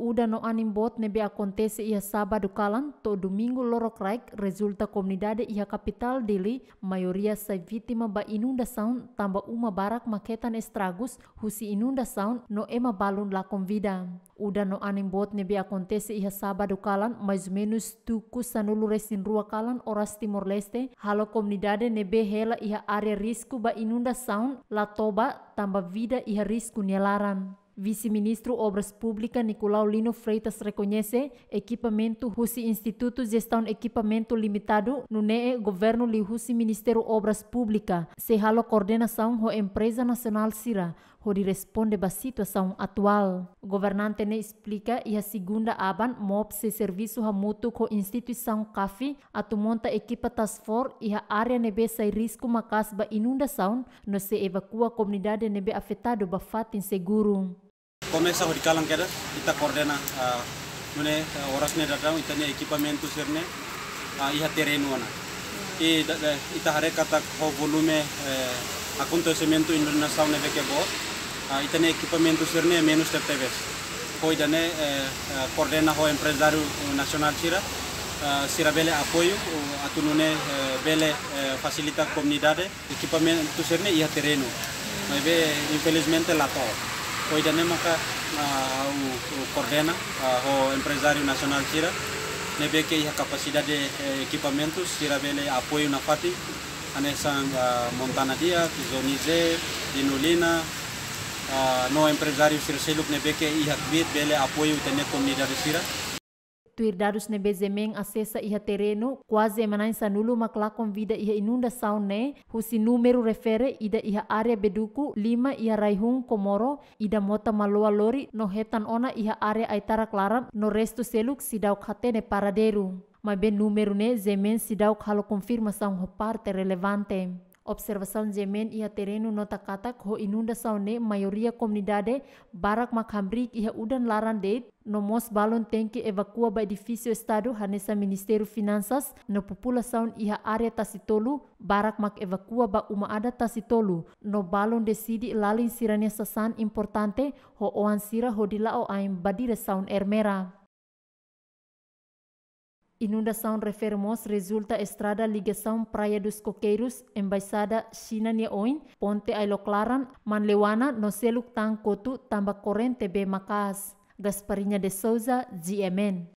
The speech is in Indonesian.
uda no anim bot nebe akontese ia sábado kalan to domingo lorok raik resulta komunidade ia kapital dili mayoria sa vitima ba inunda sound tamba uma barak maketan estragus husi inunda sound no ema balun la Uda no anim bot nebe akontese ia sábado kalan, mais menus tuku sanulu resin rua kalan oras timor leste halo komunidade nebe hela ia area risco ba inunda sound la toba tamba vida ia risco nyelaran. Vice-ministro Obras Públicas Nicolau Lino Freitas reconhece equipamento Rusi Instituto Gestão Equipamento Limitado no NEE Governo Lihusi Ministério Obras Públicas. Se halo coordenação ho Empresa Nacional Sira, onde responde à situação atual. O governante ne explica e a segunda aban mob se serviço ha mutu ho instituição CAFI, a monta equipa task force e a área nebe sai risco macas ba inundação, no se evacua a comunidade nebe afetado ba fatin seguro. komesa hodi kalangkeda ita kordena uh, mune uh, datang. dadam ita ne ekipamentu sirne uh, iha terenu ana e da, da, ita hare ho volume eh, acontecimento Indonesia ne veke bo uh, ita ne ekipamentu sirne menu step tebes hoi dane eh, uh, kordena ho empresario uh, nacional sira uh, sira bele apoio uh, atunune uh, e, bele uh, equipamento sirne iha terreno mas infelizmente lá foi ah, da o, coordenador, coordena, o empresário nacional tira, nebe que a capacidade de eh, equipamentos, tira bele apoio na FATI, anessa uh, ah, Montana Dia, Tizonize, Dinulina, ah, no empresário Circeluk nebe que ia bele apoio tener comunidade tira, tuirdarus nebe zemeng acessa iha terreno kwa manai sanulu maklakon vida iha inunda ne, husi numero refere ida iha area beduku lima iha raihung komoro ida mota maloa lori no hetan ona iha area aitara klaram no restu seluk kate ne paraderu mas bem número ne zemen sidauk konfirma saung hopar parte relevante Observação Jemen ia terreno nota katak ho inunda saune mayoria komunidade barak makamrik ia udan laran no nomos balon tenki evacua ba edifício estado hanesa ministeru finansas no população ia area tasitolu barak mak evacua ba uma ada tasitolu no balon decidi lalin sirania sasan importante ho oan sira ho dilao aim badira saun ermera. Inundação refermos resulta estrada ligação Praia dos Coqueiros, Embaixada China Neoin, Ponte Ailoclaran, Manlewana, Noceluk Tangkotu, Tamba Corrente B. Macas. Gasparinha de Souza, GMN.